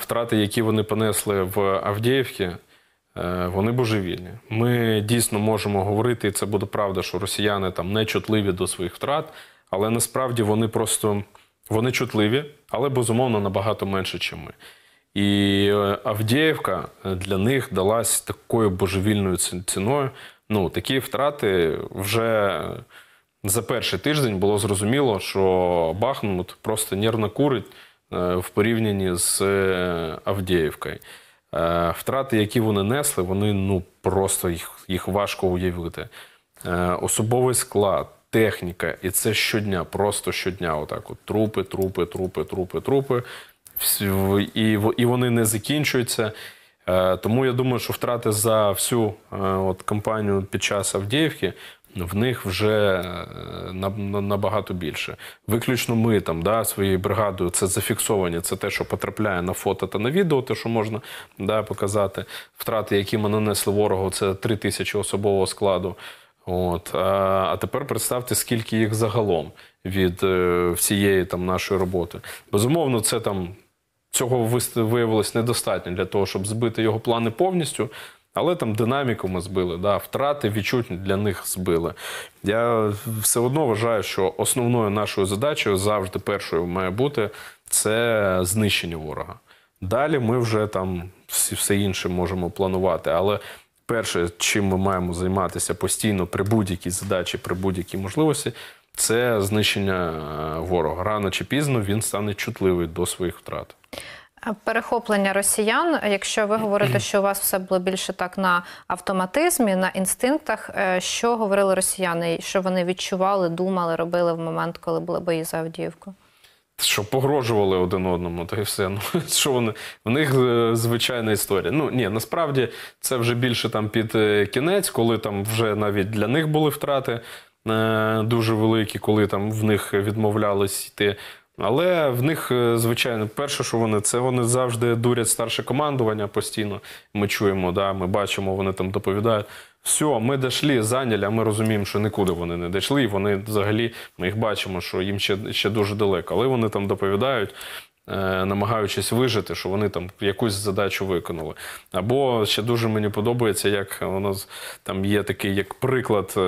втрати, які вони понесли в Авдіївці, е, вони божевільні. Ми дійсно можемо говорити, і це буде правда, що росіяни там не чутливі до своїх втрат, але насправді вони просто вони чутливі, але безумовно набагато менше, ніж ми. І е, Авдіївка е, для них далась такою божевільною ціною. Ну, такі втрати вже за перший тиждень було зрозуміло, що Бахмут просто нервно курить е, в порівнянні з Авдіївкою. Втрати, які вони несли, вони ну просто їх їх важко уявити. Особовий склад, техніка, і це щодня, просто щодня. Отак, от трупи, трупи, трупи, трупи, трупи і і вони не закінчуються. Е, тому я думаю, що втрати за всю е, от, кампанію під час Авдіївки. В них вже е, набагато більше. Виключно ми там да, своєю бригадою це зафіксовані. Це те, що потрапляє на фото та на відео, те, що можна да, показати. Втрати, які ми нанесли ворогу, це 3 тисячі особового складу. От. А тепер представте, скільки їх загалом від всієї там нашої роботи. Безумовно, це там цього виявилось недостатньо для того, щоб збити його плани повністю. Але там динаміку ми збили, да, втрати відчутні для них збили. Я все одно вважаю, що основною нашою задачею завжди першою має бути це знищення ворога. Далі ми вже там все інше можемо планувати. Але перше, чим ми маємо займатися постійно при будь-якій задачі, при будь-якій можливості це знищення е, ворога. Рано чи пізно він стане чутливий до своїх втрат. Перехоплення росіян, якщо ви говорите, що у вас все було більше так на автоматизмі, на інстинктах, е, що говорили росіяни, що вони відчували, думали, робили в момент, коли були бої за Авдіївку? Що погрожували один одному, то і все. Ну що вони в них е, звичайна історія. Ну ні, насправді це вже більше там під кінець, коли там вже навіть для них були втрати. Е, дуже великі, коли там в них відмовлялись йти. Але в них, е, звичайно, перше, що вони це вони завжди дурять старше командування постійно. Ми чуємо, да, ми бачимо, вони там доповідають. Все, ми дійшли, зайняли, а ми розуміємо, що нікуди вони не дійшли. І вони взагалі ми їх бачимо, що їм ще ще дуже далеко. Але вони там доповідають, Е, намагаючись вижити, що вони там якусь задачу виконали. Або ще дуже мені подобається, як воно там є такий як приклад е,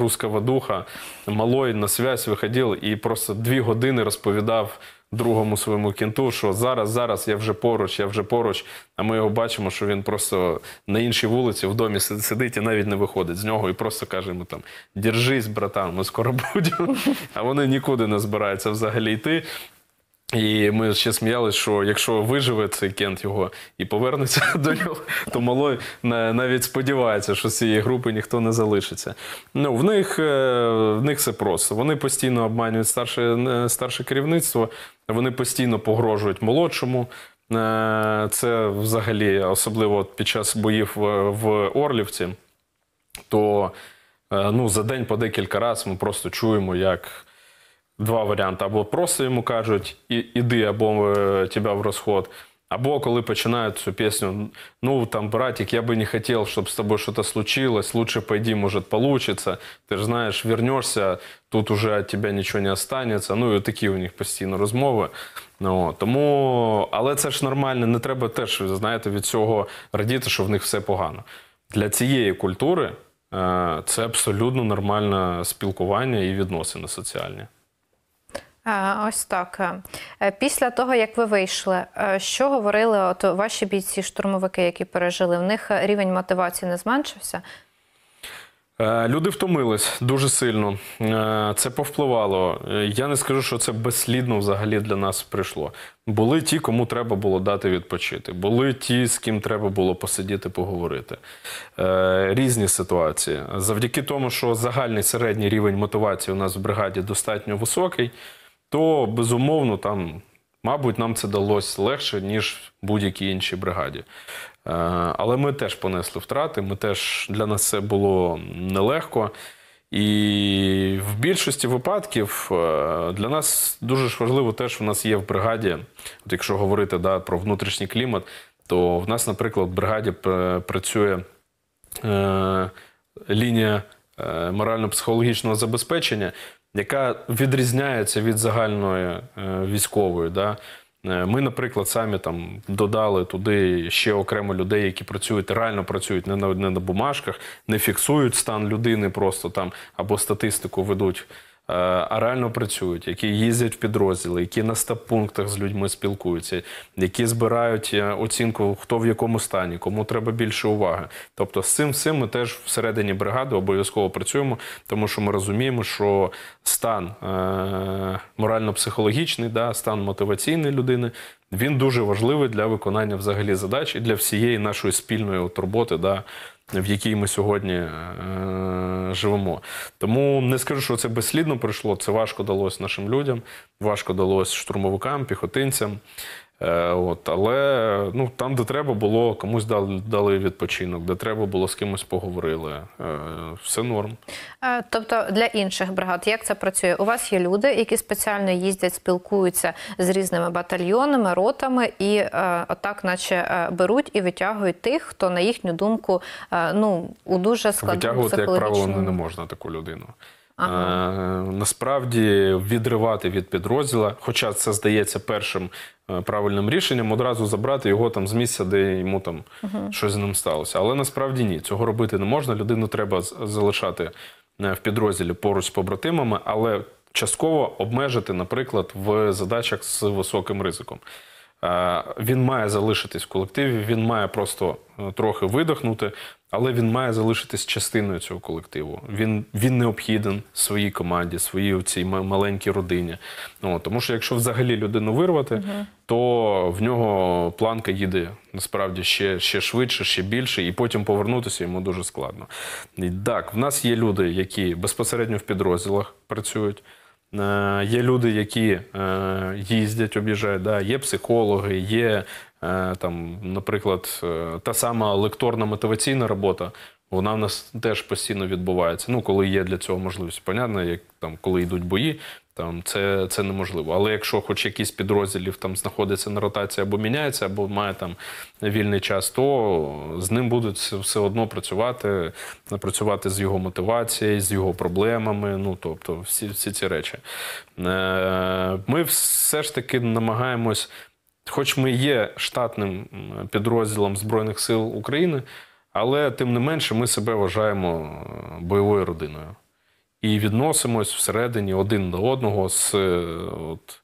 руского духа. Малой на связь виходив і просто дві години розповідав. Другому своєму кінту, що зараз, зараз я вже поруч, я вже поруч. А ми його бачимо, що він просто на іншій вулиці в домі сидить і навіть не виходить з нього, і просто каже йому там: держись, братан, ми скоро будемо. А вони нікуди не збираються взагалі йти. І ми ще сміялися, що якщо виживе цей кент його і повернеться до нього, то малой навіть сподівається, що з цієї групи ніхто не залишиться. Ну в них е, в них все просто. Вони постійно обманюють старше е, старше керівництво, вони постійно погрожують молодшому. Е, це взагалі, особливо під час боїв в Орлівці, то ну, за день по декілька разів ми просто чуємо, як два варіанти: або просто йому кажуть, іди, або е, тебе в розход. Або коли починають цю пісню, ну там, братик, я би не хотів, щоб з тобою щось случилось, лучше пойди, може, вийде. Ти ж знаєш, вернешся, тут уже від тебе нічого не останеться. Ну і такі у них постійно розмови. Ну, Тому, але це ж нормально, не треба теж знаєте, від цього радіти, що в них все погано. Для цієї культури е, це абсолютно нормальне спілкування і відносини соціальні. Ось так. Е, після того, як ви вийшли, е, що говорили от ваші бійці-штурмовики, які пережили? В них е, рівень мотивації не зменшився? Люди втомились дуже сильно. Це повпливало. Я не скажу, що це безслідно взагалі для нас прийшло. Були ті, кому треба було дати відпочити. Були ті, з ким треба було посидіти, поговорити. Різні ситуації. Завдяки тому, що загальний середній рівень мотивації у нас в бригаді достатньо високий то безумовно там, мабуть, нам це далося легше, ніж будь-якій іншій бригаді. Е, але ми теж понесли втрати. Ми теж для нас це було нелегко. І в більшості випадків е, для нас дуже ж важливо те, що в нас є в бригаді. От якщо говорити да, про внутрішній клімат, то в нас, наприклад, в бригаді працює е, лінія е, морально-психологічного забезпечення, яка відрізняється від загальної е, військової. Да? Е, ми, наприклад, самі там додали туди ще окремо людей, які працюють, реально працюють не на не на бумажках, не фіксують стан людини, просто там або статистику ведуть Е, а реально працюють, які їздять в підрозділи, які на стаб-пунктах з людьми спілкуються, які збирають е, оцінку, хто в якому стані, кому треба більше уваги. Тобто, з цим всім ми теж всередині бригади обов'язково працюємо, тому що ми розуміємо, що стан е, морально-психологічний, да, стан мотиваційний людини. Він дуже важливий для виконання взагалі задач і для всієї нашої спільної от роботи да, в якій ми сьогодні е, живемо. Тому не скажу, що це безслідно пройшло. Це важко далося нашим людям, важко далося штурмовикам, піхотинцям. Е, от, Але ну, там, де треба було, комусь дали дали відпочинок, де треба було з кимось поговорили. Е, все норм. Е, тобто для інших бригад, як це працює? У вас є люди, які спеціально їздять, спілкуються з різними батальйонами, ротами і отак, наче беруть і витягують тих, хто на їхню думку ну у дуже складному Витягувати, як правило, не можна таку людину. Ага. Е, насправді відривати від підрозділа, хоча це здається першим е, правильним рішенням, одразу забрати його там з місця, де йому там ага. щось з ним сталося. Але насправді ні, цього робити не можна. Людину треба залишати е, в підрозділі поруч з побратимами, але частково обмежити, наприклад, в задачах з високим ризиком. Е, він має залишитись в колективі, він має просто е, трохи видихнути, але він має залишитись частиною цього колективу. Він він необхіден своїй команді, своїй цій маленькій родині. Ну, Тому що якщо взагалі людину вирвати, угу. то в нього планка їде насправді ще ще швидше, ще більше, і потім повернутися йому дуже складно. І Так, в нас є люди, які безпосередньо в підрозділах працюють. Е, є люди, які е, їздять, об'їжджають, да? є психологи, є е, там, наприклад, та сама лекторна мотиваційна робота. Вона в нас теж постійно відбувається. Ну, коли є для цього можливість. Понятно, як там, коли йдуть бої, там це це неможливо. Але якщо хоч якісь підрозділів там знаходиться на ротації або міняється, або має там вільний час, то з ним будуть все одно працювати, працювати з його мотивацією, з його проблемами. Ну тобто, всі всі ці речі. Е, ми все ж таки намагаємось, хоч ми є штатним підрозділом Збройних сил України, але тим не менше ми себе вважаємо е, бойовою родиною і відносимось всередині один до одного з е, от,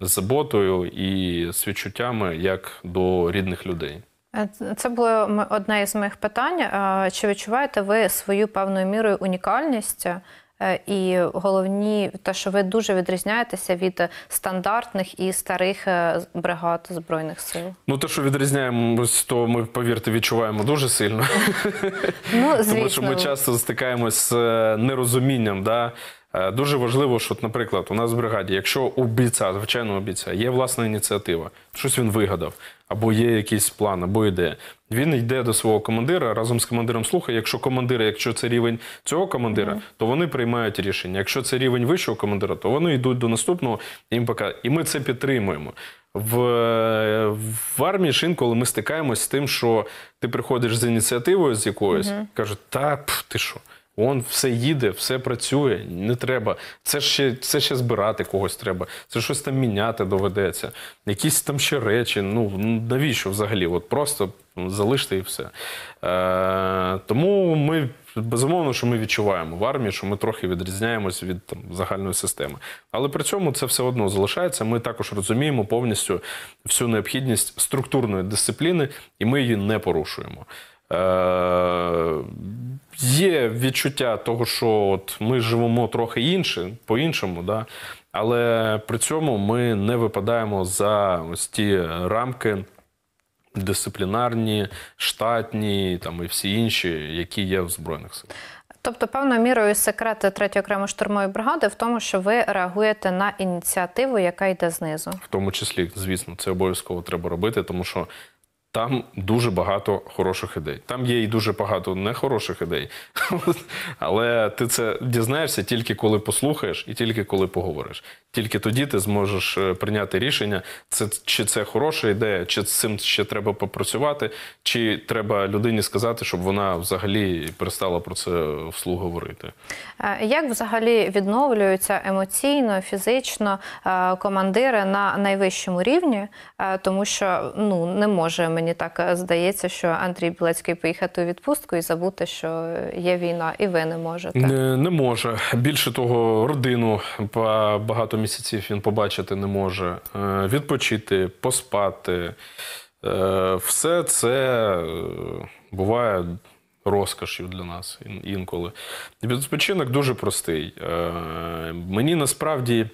заботою і з відчуттями як до рідних людей. Е, це було одне із моїх питань. Чи відчуваєте ви свою певною мірою унікальність Е, і головні, те, що ви дуже відрізняєтеся від стандартних і старих е, бригад збройних сил. Ну те, що відрізняємось, то ми повірте, відчуваємо дуже сильно. Ну, звісно. Тому що ми часто стикаємось з е, нерозумінням. да, Е, дуже важливо, що, наприклад, у нас в бригаді, якщо у бійця, звичайного бійця, є власна ініціатива, щось він вигадав, або є якийсь план, або ідея, він йде до свого командира разом з командиром слухає. Якщо командир, якщо це рівень цього командира, mm. то вони приймають рішення. Якщо це рівень вищого командира, то вони йдуть до наступного імпака, і ми це підтримуємо. В в армії ж інколи ми стикаємось з тим, що ти приходиш з ініціативою, з якоюсь mm -hmm. кажуть, та пф, ти що. Он все їде, все працює, не треба. Це ще це ще збирати когось треба, це щось там міняти доведеться, якісь там ще речі. Ну навіщо взагалі? От просто залиште і все. Е, Тому ми безумовно, що ми відчуваємо в армії, що ми трохи відрізняємось від там загальної системи. Але при цьому це все одно залишається. Ми також розуміємо повністю всю необхідність структурної дисципліни, і ми її не порушуємо. Е, Є відчуття того, що от ми живемо трохи інше, по-іншому, да? але при цьому ми не випадаємо за ось ті рамки дисциплінарні, штатні там і всі інші, які є в Збройних силах. Тобто, певною мірою секрет третьої окремої штурмової бригади в тому, що ви реагуєте на ініціативу, яка йде знизу, в тому числі, звісно, це обов'язково треба робити, тому що там дуже багато хороших ідей. Там є і дуже багато нехороших ідей. Але ти це дізнаєшся тільки коли послухаєш і тільки коли поговориш. Тільки тоді ти зможеш е, прийняти рішення, це чи це хороша ідея, чи з цим ще треба попрацювати, чи треба людині сказати, щоб вона взагалі перестала про це вслух говорити. Е, як взагалі відновлюються емоційно, фізично е, командири на найвищому рівні? Тому що ну не може мені так здається, що Андрій Білецький поїхати у відпустку і забути, що є війна, і ви не можете. Не, не може більше того, родину багато місяців він побачити не може, е, відпочити, поспати. Е, все це е, буває розкошю для нас інколи. Відпочинок дуже простий. Мені насправді.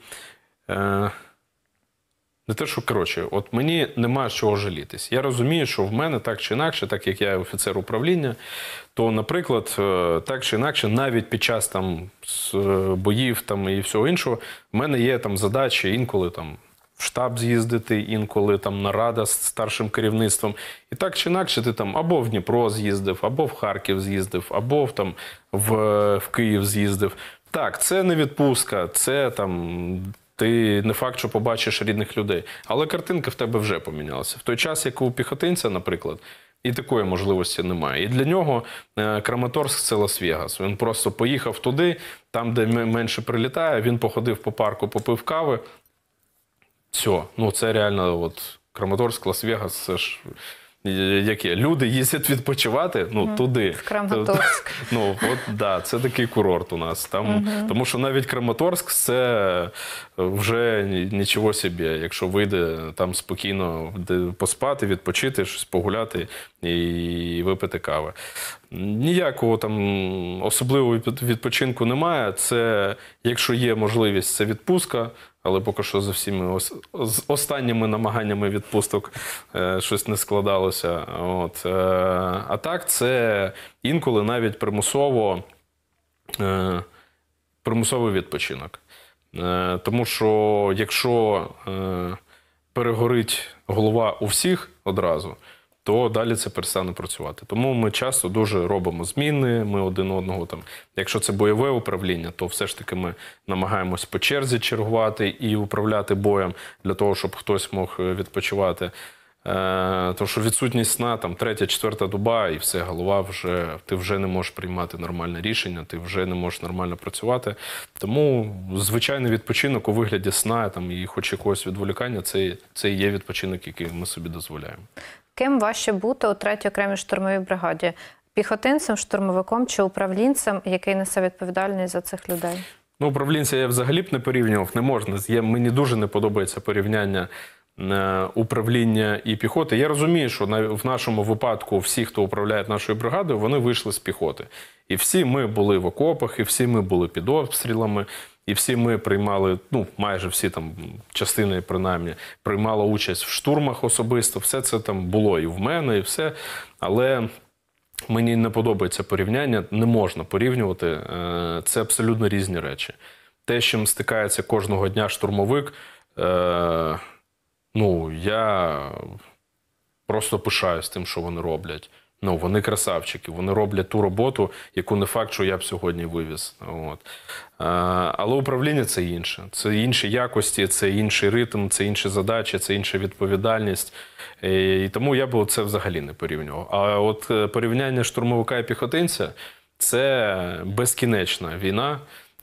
Не те, що коротше, от мені немає чого жалітись. Я розумію, що в мене так чи інакше, так як я офіцер управління, то, наприклад, е, так чи інакше, навіть під час там е, боїв там і всього іншого, в мене є там задачі інколи там. В штаб з'їздити, інколи там нарада з старшим керівництвом. І так чи інакше, ти там або в Дніпро з'їздив, або в Харків з'їздив, або там в е, в Київ з'їздив. Так, це не відпустка, це там ти не факт, що побачиш рідних людей. Але картинка в тебе вже помінялася. В той час, як у піхотинця, наприклад, і такої можливості немає. І для нього е, Краматорськ це Лас-Вегас. Він просто поїхав туди, там, де менше прилітає, він походив по парку, попив кави. Все, ну це реально от Краматорськ, Лас-Вегас, це ж Е, яке люди їздять відпочивати ну mm туди. В Краматорськ. Ну от да, це такий курорт у нас. Там mm -hmm. тому, що навіть Краматорськ це е, вже нічого собі. Якщо вийде там спокійно поспати, відпочити, щось погуляти і випити кави. Ніякого там особливого відпочинку немає. Це якщо є можливість, це відпустка але поки що за всіми ос з останніми намаганнями відпусток е, щось не складалося. От. Е, а так, це інколи навіть примусово е, примусовий відпочинок. Е, тому що якщо е, перегорить голова у всіх одразу то далі це перестане працювати. Тому ми часто дуже робимо зміни. Ми один одного там, якщо це бойове управління, то все ж таки ми намагаємось по черзі чергувати і управляти боєм для того, щоб хтось мог е, відпочивати. Е, Тому що відсутність сна, там третя, четверта дуба, і все, голова вже ти вже не можеш приймати нормальне рішення, ти вже не можеш нормально працювати. Тому звичайний відпочинок у вигляді сна там і хоч якогось відволікання, це це і є відпочинок, який ми собі дозволяємо. Ким важче бути у третій окремій штурмовій бригаді? Піхотинцем, штурмовиком чи управлінцем, який несе відповідальність за цих людей? Ну, управлінця я взагалі б не порівнював, не можна. Я, мені дуже не подобається порівняння е, управління і піхоти. Я розумію, що на, в нашому випадку всі, хто управляє нашою бригадою, вони вийшли з піхоти. І всі ми були в окопах, і всі ми були під обстрілами і всі ми приймали, ну майже всі там частини, принаймні, приймала участь в штурмах особисто. Все це там було і в мене, і все. Але мені не подобається порівняння, не можна порівнювати. Е, це абсолютно різні речі. Те, з чим стикається кожного дня штурмовик, е, ну я просто пишаюсь тим, що вони роблять. Ну вони красавчики, вони роблять ту роботу, яку не факт, що я б сьогодні вивіз. От. Е, але управління це інше. Це інші якості, це інший ритм, це інші задачі, це інша відповідальність. Е, і тому я би це взагалі не порівнював. А от е, порівняння штурмовика і піхотинця це безкінечна війна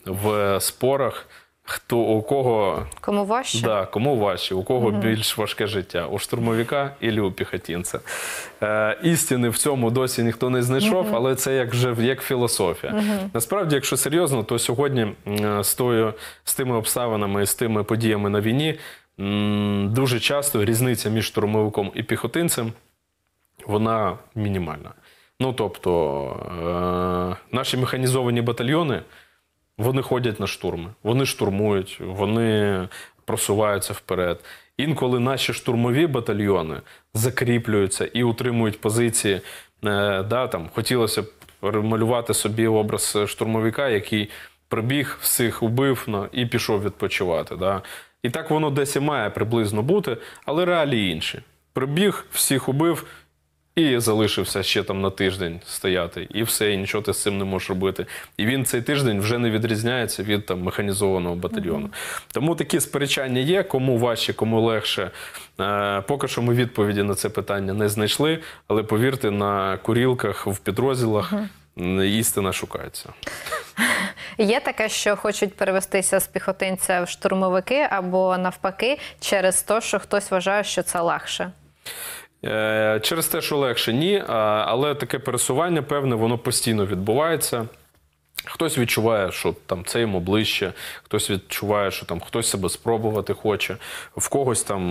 в спорах. Хто у кого кому важче? Да, кому важче, у кого угу. більш важке життя? У штурмовика і у піхотінця. Е, Істини в цьому досі ніхто не знайшов, угу. але це як вже як філософія. Угу. Насправді, якщо серйозно, то сьогодні з тою з тими обставинами і з тими подіями на війні дуже часто різниця між штурмовиком і піхотинцем вона мінімальна. Ну тобто е, наші механізовані батальйони. Вони ходять на штурми, вони штурмують, вони просуваються вперед. Інколи наші штурмові батальйони закріплюються і утримують позиції. Е, да, там Хотілося б малювати собі образ штурмовика, який прибіг, всіх убив і пішов відпочивати. Да. І так воно десь і має приблизно бути, але реалії інші. Прибіг, всіх убив. І залишився ще там на тиждень стояти, і все, і нічого ти з цим не можеш робити. І він цей тиждень вже не відрізняється від там механізованого батальйону. Mm -hmm. Тому такі сперечання є, кому важче, кому легше. Е, Поки що ми відповіді на це питання не знайшли, але повірте, на курілках в підрозділах mm -hmm. істина шукається. Є таке, що хочуть перевестися з піхотинця в штурмовики або навпаки, через те, що хтось вважає, що це легше. Е, через те, що легше ні, е, але таке пересування певне, воно постійно відбувається. Хтось відчуває, що там це йому ближче, хтось відчуває, що там хтось себе спробувати хоче, в когось там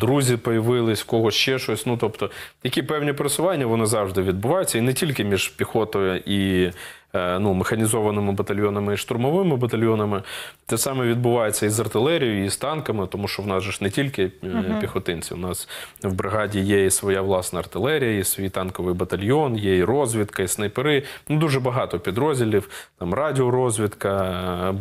друзі появились, в когось ще щось. Ну тобто, такі певні пересування вони завжди відбуваються, і не тільки між піхотою і Е, ну, механізованими батальйонами і штурмовими батальйонами. Те саме відбувається і з артилерією, і з танками, тому що в нас же ж не тільки е, піхотинці. У нас в бригаді є і своя власна артилерія, і свій танковий батальйон, є і розвідка, і снайпери. Ну дуже багато підрозділів. Там радіорозвідка,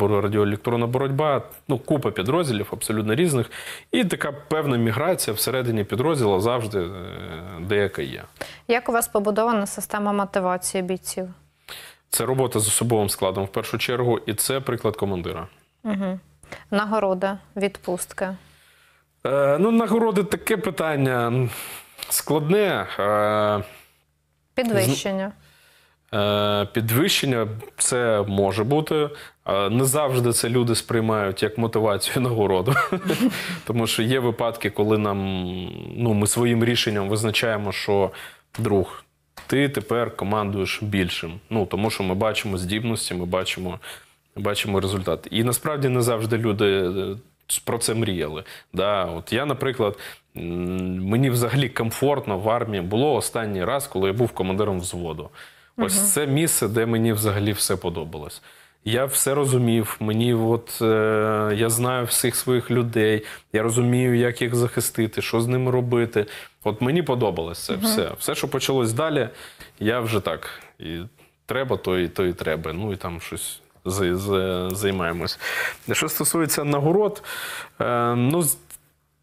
е, радіоелектронна боротьба. Ну купа підрозділів абсолютно різних. І така певна міграція всередині підрозділу завжди деяка є. Як у вас побудована система мотивації бійців? Це робота з особовим складом в першу чергу, і це приклад командира. Угу. Нагорода, відпустка. Е, ну, нагороди таке питання складне. Е, Підвищення. Е, підвищення це може бути. Е, не завжди це люди сприймають як мотивацію нагороду, тому що є випадки, коли нам ну ми своїм рішенням визначаємо, що друг ти тепер командуєш більшим. Ну тому, що ми бачимо здібності, ми бачимо, бачимо результат. І насправді не завжди люди. Е, про це мріяли. Да? От Я, наприклад, мені взагалі комфортно в армії було останній раз, коли я був командиром взводу. Ось угу. це місце, де мені взагалі все подобалось. Я все розумів. Мені, от е, я знаю всіх своїх людей, я розумію, як їх захистити, що з ними робити. От мені подобалося це угу. все. Все, що почалось далі, я вже так. І треба, то і то і треба. Ну і там щось з, з, займаємось. Що стосується нагород, е, ну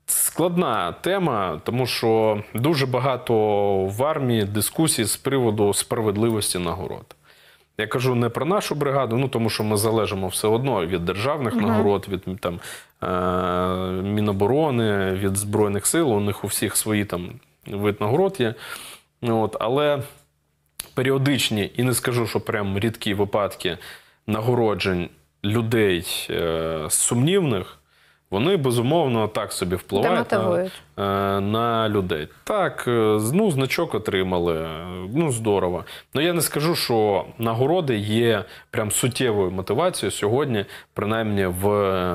складна тема, тому що дуже багато в армії дискусій з приводу справедливості нагород. Я кажу не про нашу бригаду, ну тому що ми залежимо все одно від державних mm нагород, від там е- міноборони, від збройних сил. У них у всіх свої там вид нагород є. От, Але періодичні, і не скажу, що прям рідкі випадки нагороджень людей е- сумнівних вони безумовно так собі впливають на, е, на людей. Так, е, ну значок отримали, е, ну здорово. Ну я не скажу, що нагороди є прям суттєвою мотивацією сьогодні, принаймні в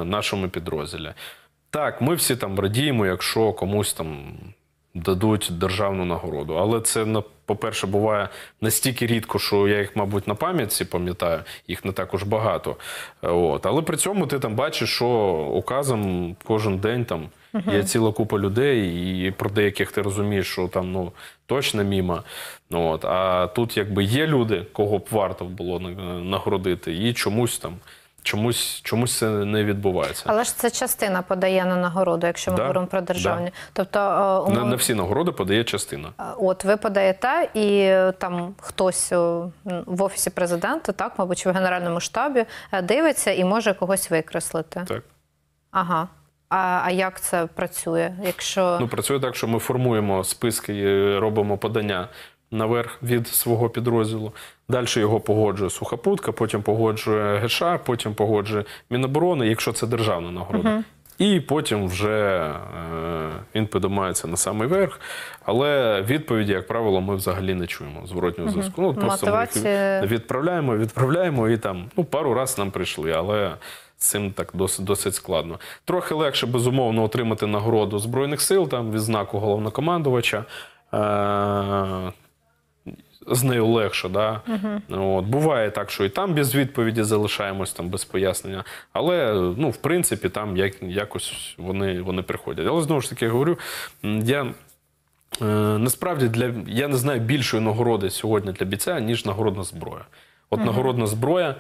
нашому підрозділі. Так, ми всі там радіємо, якщо комусь там дадуть державну нагороду, але це на по-перше, буває настільки рідко, що я їх, мабуть, на пам'ятці пам'ятаю, їх не так уж багато. От. Але при цьому ти там бачиш, що указом кожен день там є ціла купа людей, і про деяких ти розумієш, що там ну точно міма. От. А тут якби є люди, кого б варто було нагородити, і чомусь там. Чомусь чомусь це не відбувається. Але ж це частина подає на нагороду, якщо ми да, говоримо про державні. Да. Тобто е, умов... на, на всі нагороди подає частина. Е, от ви подаєте, і е, там хтось в офісі президента, так, мабуть, чи в Генеральному штабі дивиться і може когось викреслити. Так. Ага. А а як це працює? Якщо ну працює так, що ми формуємо списки, робимо подання наверх від свого підрозділу. Далі його погоджує сухопутка, потім погоджує ГШ, потім погоджує Міноборони, якщо це державна нагорода. Uh І потім вже е, він подумається на самий верх. Але відповіді, як правило, ми взагалі не чуємо зворотнього зв'язку. Ну просто Мотивація... ми відправляємо, відправляємо і там ну пару раз нам прийшли, але з цим так досить досить складно. Трохи легше безумовно отримати нагороду збройних сил там відзнаку головнокомандувача. Е, з нею легше. Да? Угу. От. Буває так, що і там без відповіді залишаємось, там без пояснення. Але ну, в принципі, там як, якось вони вони приходять. Але знову ж таки я говорю, я. Е, насправді для я не знаю більшої нагороди сьогодні для бійця, ніж нагородна зброя. От uh -huh. нагородна зброя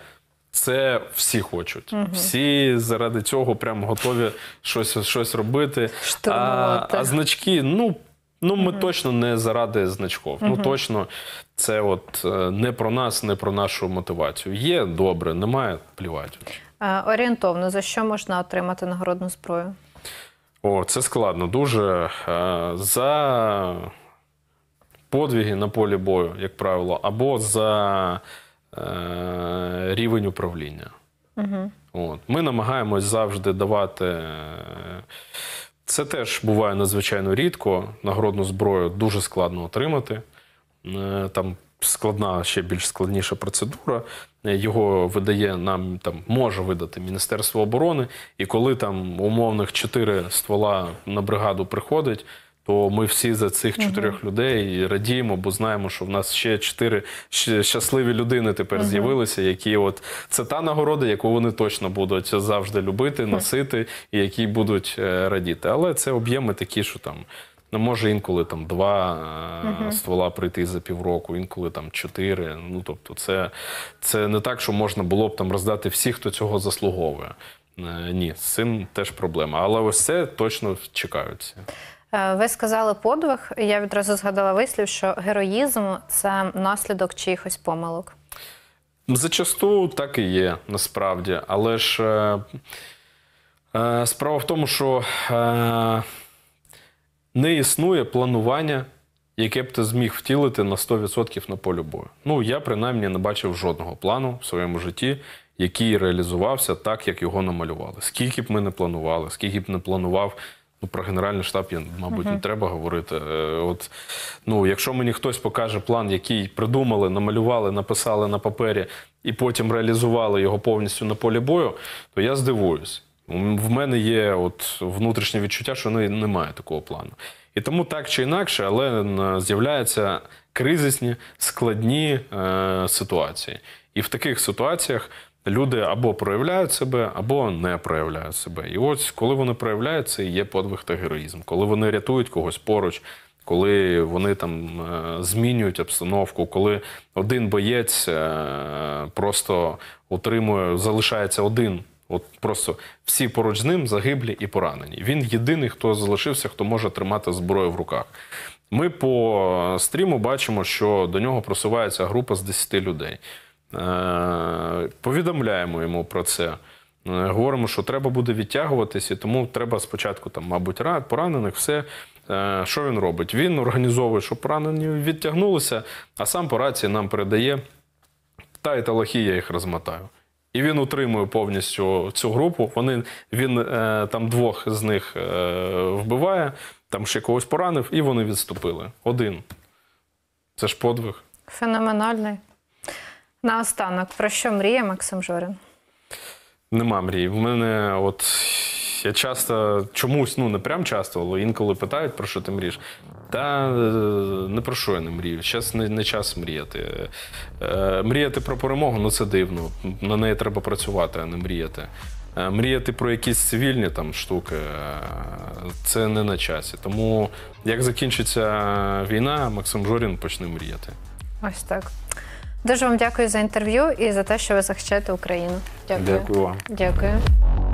це всі хочуть. Uh -huh. Всі заради цього прям готові щось щось робити. А, а значки, ну. Ну, ми mm -hmm. точно не заради значков. Mm -hmm. Ну точно, це от е, не про нас, не про нашу мотивацію. Є добре, немає плівати. орієнтовно за що можна отримати нагородну зброю? О, це складно. Дуже е, за подвіги на полі бою, як правило, або за е, рівень управління. Mm -hmm. От. Ми намагаємось завжди давати. Це теж буває надзвичайно рідко. Нагородну зброю дуже складно отримати. Е, там складна, ще більш складніша процедура. Його видає нам там може видати Міністерство оборони. І коли там умовних чотири ствола на бригаду приходить, то ми всі за цих чотирьох uh -huh. людей радіємо, бо знаємо, що в нас ще чотири щасливі людини тепер uh з'явилися, які от це та нагорода, яку вони точно будуть завжди любити, носити і які будуть е, радіти. Але це об'єми такі, що там. Ну, може інколи там два uh е, -huh. ствола прийти за півроку, інколи там чотири. Ну тобто, це це не так, що можна було б там роздати всіх, хто цього заслуговує. Е, ні, з цим теж проблема. Але ось це точно чекаються. Е, ви сказали подвиг, і я відразу згадала вислів, що героїзм це наслідок чиїхось помилок. Зачасту так і є насправді. Але ж е, е, справа в тому, що е, не існує планування, яке б ти зміг втілити на 100% на полі бою. Ну, я принаймні не бачив жодного плану в своєму житті, який реалізувався так, як його намалювали. Скільки б ми не планували, скільки б не планував. Ну, Про генеральний штаб я, мабуть, не треба говорити. Е, от ну, якщо мені хтось покаже план, який придумали, намалювали, написали на папері і потім реалізували його повністю на полі бою, то я здивуюсь. В мене є от внутрішнє відчуття, що немає такого плану. І тому так чи інакше, але з'являються кризисні, складні е, ситуації. І в таких ситуаціях люди або проявляють себе, або не проявляють себе. І ось коли вони проявляються, є подвиг та героїзм. Коли вони рятують когось поруч, коли вони там е, змінюють обстановку, коли один боєць е, просто отримує, залишається один. От просто всі поруч з ним загиблі і поранені. Він єдиний, хто залишився, хто може тримати зброю в руках. Ми по е, стріму бачимо, що до нього просувається група з 10 людей. Е, повідомляємо йому про це. Е, говоримо, що треба буде відтягуватися, тому треба спочатку, там, мабуть, поранених, все. Е, що він робить? Він організовує, щоб поранені відтягнулися, а сам по рації нам передає та і талахі, я їх розмотаю. І він утримує повністю цю групу. Вони, Він там двох з них вбиває, там ще когось поранив, і вони відступили. Один. Це ж подвиг. Феноменальний. Наостанок, про що мріє Максим Жорин? Нема мрій. В мене от я часто чомусь, ну не прям часто, але інколи питають, про що ти мрієш. Та е, не про що я не мрію. Зараз не, не час мріяти. Е, Мріяти про перемогу ну це дивно. На неї треба працювати, а не мріяти. Е, мріяти про якісь цивільні там штуки е, це не на часі. Тому як закінчиться війна, Максим Жорін почне мріяти. Ось так. Дуже вам дякую за інтерв'ю і за те, що ви захищаєте Україну. Дякую. Дякую вам. Дякую.